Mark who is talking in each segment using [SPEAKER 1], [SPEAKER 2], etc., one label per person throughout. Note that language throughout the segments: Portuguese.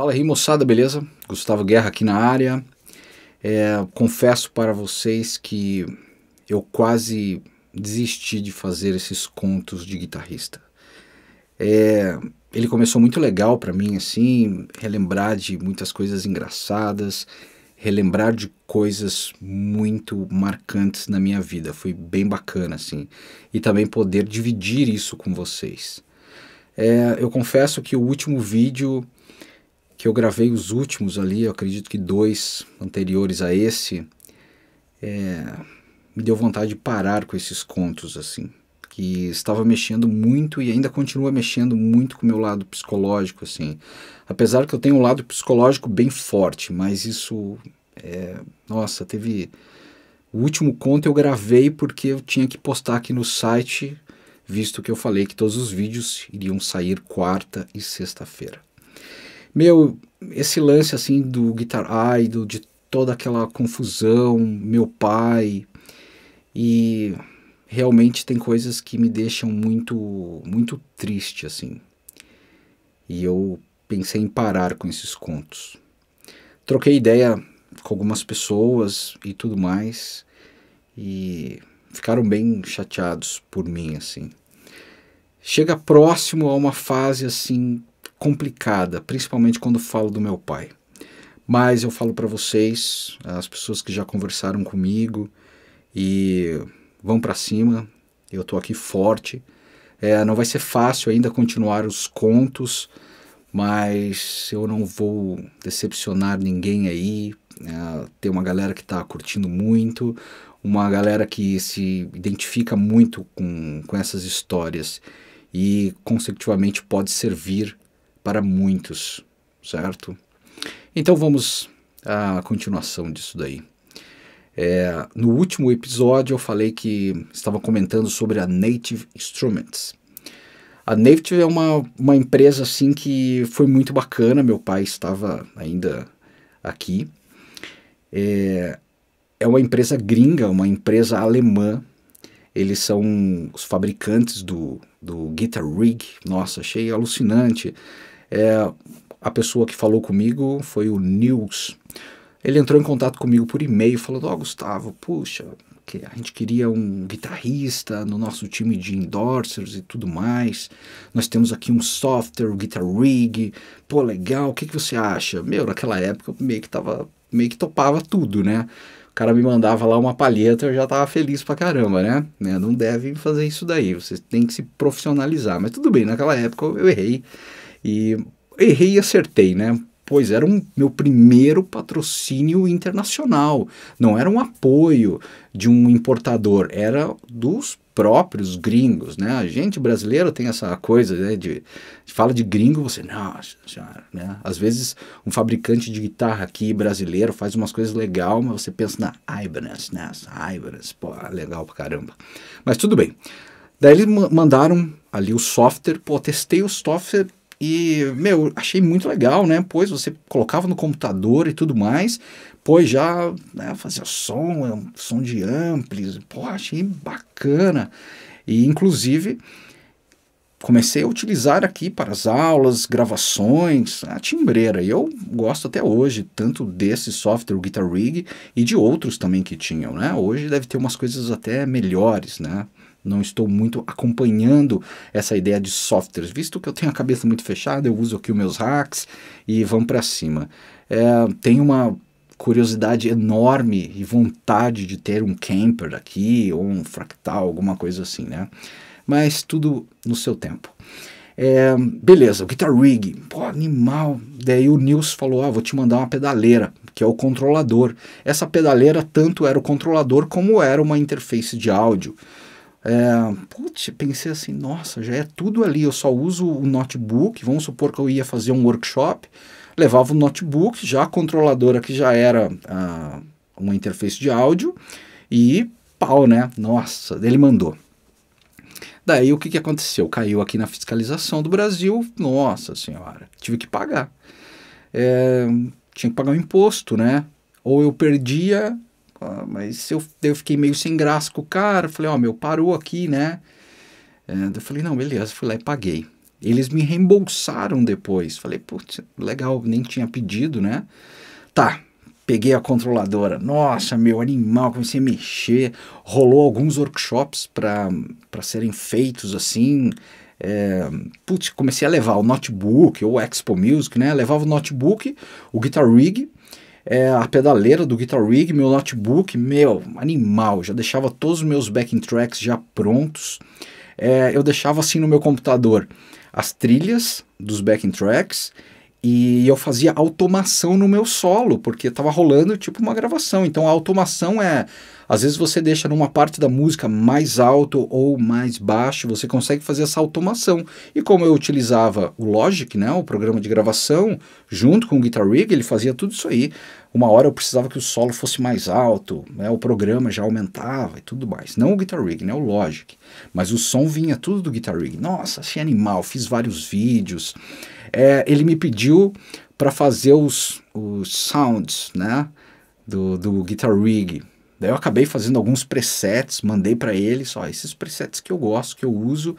[SPEAKER 1] Fala aí, moçada, beleza? Gustavo Guerra aqui na área. É, confesso para vocês que eu quase desisti de fazer esses contos de guitarrista. É, ele começou muito legal para mim, assim, relembrar de muitas coisas engraçadas, relembrar de coisas muito marcantes na minha vida. Foi bem bacana, assim. E também poder dividir isso com vocês. É, eu confesso que o último vídeo que eu gravei os últimos ali, eu acredito que dois anteriores a esse, é, me deu vontade de parar com esses contos, assim, que estava mexendo muito e ainda continua mexendo muito com o meu lado psicológico, assim, apesar que eu tenho um lado psicológico bem forte, mas isso, é, nossa, teve... O último conto eu gravei porque eu tinha que postar aqui no site, visto que eu falei que todos os vídeos iriam sair quarta e sexta-feira. Meu, esse lance assim do Guitar Idol, de toda aquela confusão, meu pai. E realmente tem coisas que me deixam muito, muito triste assim. E eu pensei em parar com esses contos. Troquei ideia com algumas pessoas e tudo mais. E ficaram bem chateados por mim assim. Chega próximo a uma fase assim complicada, principalmente quando falo do meu pai. Mas eu falo para vocês, as pessoas que já conversaram comigo e vão para cima, eu tô aqui forte. É, não vai ser fácil ainda continuar os contos, mas eu não vou decepcionar ninguém aí. É, tem uma galera que está curtindo muito, uma galera que se identifica muito com, com essas histórias e, consecutivamente, pode servir para muitos, certo? Então vamos à continuação disso daí. É, no último episódio eu falei que estava comentando sobre a Native Instruments. A Native é uma, uma empresa assim que foi muito bacana, meu pai estava ainda aqui. É, é uma empresa gringa, uma empresa alemã. Eles são os fabricantes do, do Guitar Rig. Nossa, achei alucinante é, a pessoa que falou comigo foi o Nils. Ele entrou em contato comigo por e-mail falando: Ó, oh, Gustavo, puxa, que a gente queria um guitarrista no nosso time de endorsers e tudo mais. Nós temos aqui um software, o Guitar Rig. Pô, legal, o que, que você acha? Meu, naquela época eu meio que tava, meio que topava tudo, né? O cara me mandava lá uma palheta, eu já tava feliz pra caramba, né? né? Não devem fazer isso daí, você tem que se profissionalizar. Mas tudo bem, naquela época eu errei. E errei e acertei, né? Pois era um meu primeiro patrocínio internacional, não era um apoio de um importador, era dos próprios gringos, né? A gente brasileiro tem essa coisa, né, de fala de gringo, você, nossa, né? Às vezes um fabricante de guitarra aqui brasileiro faz umas coisas legal, mas você pensa na Ibanez, né? Ibanez, pô, legal pra caramba. Mas tudo bem. Daí eles mandaram ali o software, pô, testei o software, e, meu, achei muito legal, né? Pois você colocava no computador e tudo mais, pois já né, fazia som, é som de amplis, pô, achei bacana. E, inclusive, comecei a utilizar aqui para as aulas, gravações, a timbreira. E eu gosto até hoje, tanto desse software, o Guitar Rig, e de outros também que tinham, né? Hoje deve ter umas coisas até melhores, né? não estou muito acompanhando essa ideia de softwares, visto que eu tenho a cabeça muito fechada, eu uso aqui os meus hacks e vamos para cima. É, tem uma curiosidade enorme e vontade de ter um camper aqui, ou um fractal, alguma coisa assim, né? Mas tudo no seu tempo. É, beleza, o Guitar Rig, pô, animal. Daí o Nils falou: ah, vou te mandar uma pedaleira, que é o controlador. Essa pedaleira tanto era o controlador como era uma interface de áudio. É, putz, pensei assim, nossa, já é tudo ali, eu só uso o notebook, vamos supor que eu ia fazer um workshop, levava o notebook, já a controladora que já era ah, uma interface de áudio, e pau, né? Nossa, ele mandou. Daí o que, que aconteceu? Caiu aqui na fiscalização do Brasil, nossa senhora, tive que pagar. É, tinha que pagar um imposto, né? Ou eu perdia ah, mas eu, eu fiquei meio sem graça com o cara, falei, ó, oh, meu, parou aqui, né? É, eu falei, não, beleza, fui lá e paguei. Eles me reembolsaram depois. Falei, putz, legal, nem tinha pedido, né? Tá, peguei a controladora. Nossa, meu animal, comecei a mexer. Rolou alguns workshops para serem feitos assim. É, putz, comecei a levar o notebook ou Expo Music, né? Levava o notebook, o Guitar Rig é, a pedaleira do Guitar Rig, meu notebook, meu, animal, já deixava todos os meus backing tracks já prontos, é, eu deixava assim no meu computador as trilhas dos backing tracks e eu fazia automação no meu solo, porque estava rolando tipo uma gravação. Então a automação é. Às vezes você deixa numa parte da música mais alto ou mais baixo, você consegue fazer essa automação. E como eu utilizava o Logic, né, o programa de gravação, junto com o Guitar Rig, ele fazia tudo isso aí. Uma hora eu precisava que o solo fosse mais alto, né, o programa já aumentava e tudo mais. Não o Guitar Rig, né, o Logic. Mas o som vinha tudo do Guitar Rig. Nossa, achei animal, fiz vários vídeos é, ele me pediu para fazer os, os sounds, né? Do, do Guitar Rig. Daí eu acabei fazendo alguns presets, mandei para ele, só esses presets que eu gosto, que eu uso.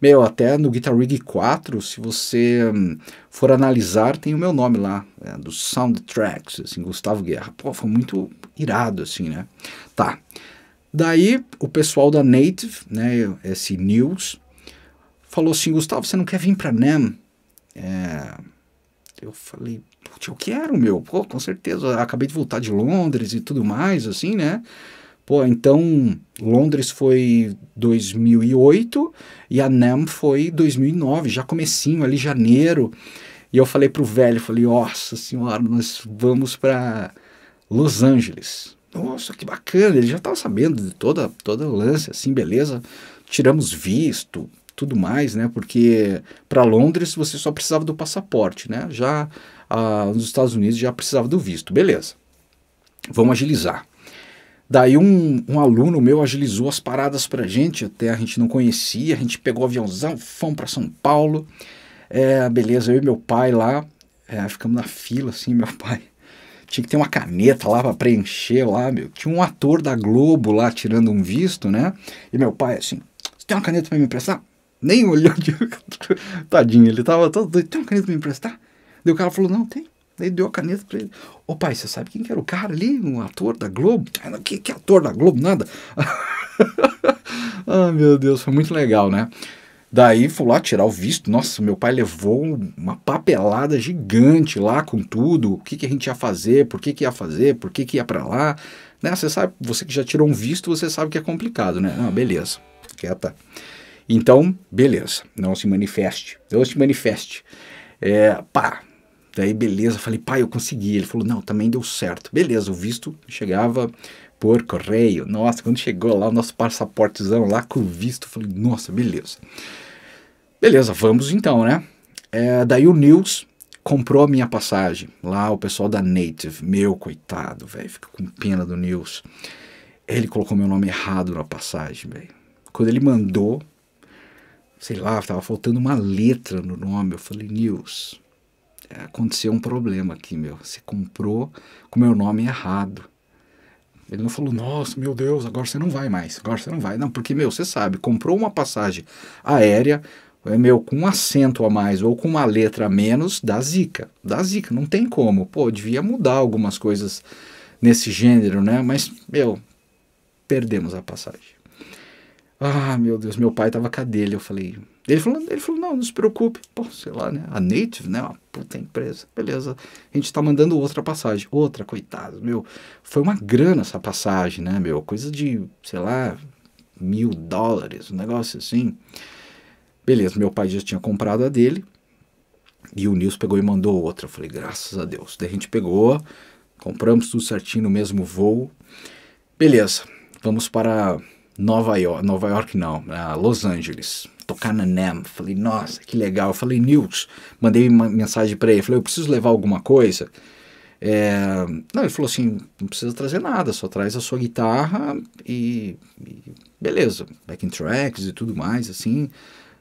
[SPEAKER 1] Meu, até no Guitar Rig 4, se você hum, for analisar, tem o meu nome lá, é, soundtracks, assim, Gustavo Guerra. Pô, foi muito irado, assim, né? Tá. Daí o pessoal da Native, né, esse News, falou assim: Gustavo, você não quer vir para NAM? É, eu falei, putz, eu quero, meu. Pô, com certeza. Acabei de voltar de Londres e tudo mais, assim, né? Pô, então Londres foi 2008 e a NAM foi 2009, já comecinho ali, janeiro. E eu falei pro velho, falei, nossa senhora, nós vamos para Los Angeles. Nossa, que bacana, ele já tava sabendo de toda, toda lance, assim, beleza. Tiramos visto, tudo mais, né? Porque para Londres você só precisava do passaporte, né? Já ah, nos Estados Unidos já precisava do visto. Beleza, vamos agilizar. Daí um, um aluno meu agilizou as paradas para gente, até a gente não conhecia, a gente pegou o aviãozão, fomos para São Paulo. É, beleza, eu e meu pai lá, é, ficamos na fila assim, meu pai tinha que ter uma caneta lá para preencher lá, meu. Tinha um ator da Globo lá tirando um visto, né? E meu pai assim, você tem uma caneta para me emprestar? Nem olhou de. Tadinho, ele tava todo doido. Tem uma caneta pra me emprestar? Daí o cara falou: Não, tem. Daí deu a caneta pra ele. Ô pai, você sabe quem que era o cara ali? Um ator da Globo? Ah, que, que ator da Globo? Nada. ah, meu Deus, foi muito legal, né? Daí fui lá tirar o visto. Nossa, meu pai levou uma papelada gigante lá com tudo. O que, que a gente ia fazer, por que, que ia fazer, por que, que ia para lá. Né? Você sabe, você que já tirou um visto, você sabe que é complicado, né? Ah, beleza, quieta. Então, beleza, não se manifeste, não se manifeste. É, pá, daí beleza, falei, pai, eu consegui. Ele falou, não, também deu certo. Beleza, o visto chegava por correio. Nossa, quando chegou lá o nosso passaportezão lá com o visto, falei, nossa, beleza. Beleza, vamos então, né? É, daí o News comprou a minha passagem. Lá o pessoal da Native, meu coitado, velho, fica com pena do News. Ele colocou meu nome errado na passagem, velho. Quando ele mandou, sei lá, estava faltando uma letra no nome. Eu falei, News é, aconteceu um problema aqui, meu. Você comprou com meu nome errado. Ele não falou, nossa, meu Deus, agora você não vai mais, agora você não vai. Não, porque, meu, você sabe, comprou uma passagem aérea, é meu, com um acento a mais ou com uma letra a menos, dá zica, dá zica, não tem como. Pô, devia mudar algumas coisas nesse gênero, né? Mas, meu, perdemos a passagem. Ah, meu Deus, meu pai tava dele. Eu falei. Ele falou, ele falou, não, não se preocupe. Pô, sei lá, né? A Native, né? Uma puta empresa. Beleza. A gente tá mandando outra passagem. Outra, coitado, meu. Foi uma grana essa passagem, né, meu? Coisa de, sei lá, mil dólares, um negócio assim. Beleza, meu pai já tinha comprado a dele. E o Nils pegou e mandou outra. Eu falei, graças a Deus. Daí a gente pegou, compramos tudo certinho no mesmo voo. Beleza, vamos para Nova York, Nova York não, é Los Angeles, tocar na NAM. Falei, nossa, que legal. falei, Nils, mandei uma mensagem para ele, falei, eu preciso levar alguma coisa. É... Não, ele falou assim, não precisa trazer nada, só traz a sua guitarra e, e beleza, backing tracks e tudo mais, assim.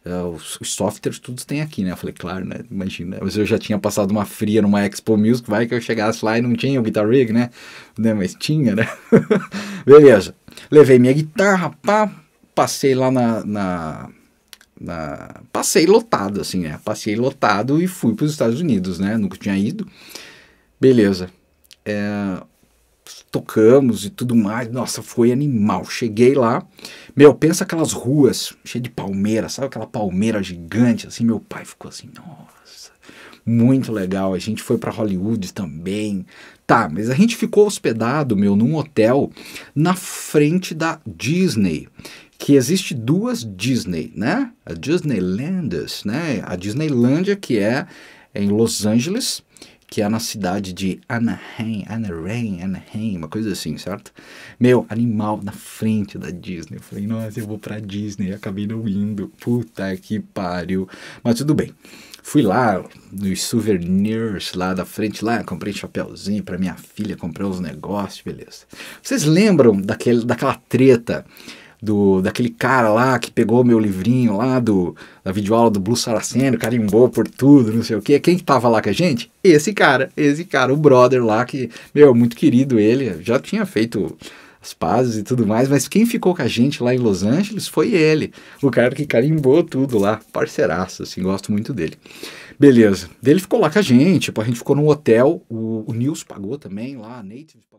[SPEAKER 1] É, os, os, softwares todos tem aqui, né? Eu falei, claro, né? Imagina. Mas eu já tinha passado uma fria numa Expo Music, vai que eu chegasse lá e não tinha o Guitar Rig, né? né? Mas tinha, né? Beleza. Levei minha guitarra, pá, passei lá na, na, na, Passei lotado, assim, né? Passei lotado e fui para os Estados Unidos, né? Nunca tinha ido. Beleza. É, tocamos e tudo mais. Nossa, foi animal. Cheguei lá. Meu, pensa aquelas ruas cheias de palmeira, sabe aquela palmeira gigante assim? Meu pai ficou assim, nossa, muito legal. A gente foi para Hollywood também. Tá, mas a gente ficou hospedado, meu, num hotel na frente da Disney, que existe duas Disney, né? A Disneylandas, né? A Disneylandia que é em Los Angeles, que é na cidade de Anaheim, Anaheim, Anaheim, uma coisa assim, certo? Meu, animal na frente da Disney. Eu falei, nossa, eu vou pra Disney, acabei não indo. Puta que pariu. Mas tudo bem. Fui lá nos souvenirs lá da frente, lá comprei chapéuzinho para minha filha, comprei uns negócios, beleza. Vocês lembram daquele, daquela treta do daquele cara lá que pegou meu livrinho lá do da videoaula do Blue Saraceno, carimbou por tudo, não sei o quê. Quem estava lá com a gente? Esse cara, esse cara, o brother lá que, meu, muito querido ele, já tinha feito as pazes e tudo mais, mas quem ficou com a gente lá em Los Angeles foi ele, o cara que carimbou tudo lá, parceiraço, assim, gosto muito dele. Beleza, ele ficou lá com a gente, a gente ficou num hotel, o, o Nils pagou também lá, Native.